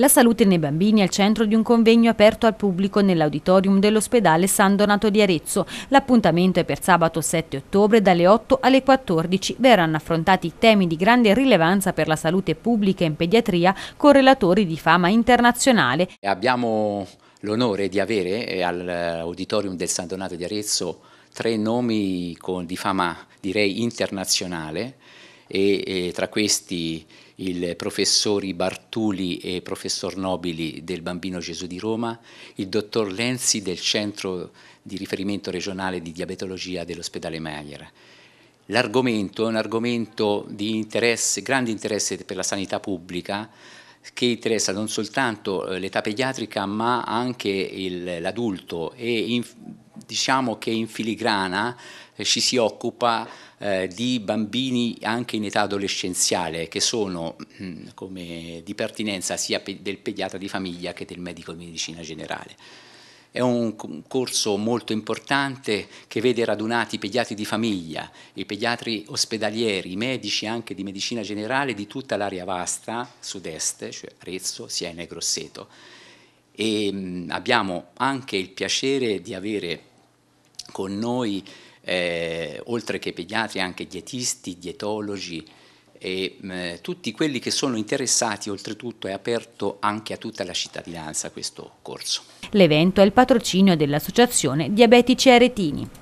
La salute nei bambini è al centro di un convegno aperto al pubblico nell'auditorium dell'ospedale San Donato di Arezzo. L'appuntamento è per sabato 7 ottobre dalle 8 alle 14. Verranno affrontati temi di grande rilevanza per la salute pubblica in pediatria con relatori di fama internazionale. Abbiamo l'onore di avere eh, all'auditorium del San Donato di Arezzo tre nomi con, di fama direi internazionale e eh, tra questi il professori Bartuli e professor Nobili del Bambino Gesù di Roma, il dottor Lenzi del Centro di riferimento regionale di diabetologia dell'ospedale Meyer. L'argomento è un argomento di interesse, grande interesse per la sanità pubblica che interessa non soltanto eh, l'età pediatrica ma anche l'adulto e in, diciamo che in filigrana eh, ci si occupa eh, di bambini anche in età adolescenziale che sono mm, come, di pertinenza sia pe del pediatra di famiglia che del medico di medicina generale. È un corso molto importante che vede radunati i pediatri di famiglia, i pediatri ospedalieri, i medici anche di medicina generale di tutta l'area vasta sud-est, cioè Arezzo, Siena e Grosseto. E mm, abbiamo anche il piacere di avere con noi, eh, oltre che pediatri, anche dietisti, dietologi e mh, mm, tutti quelli che sono interessati, oltretutto è aperto anche a tutta la cittadinanza questo corso. L'evento è il patrocinio dell'Associazione Diabetici Aretini.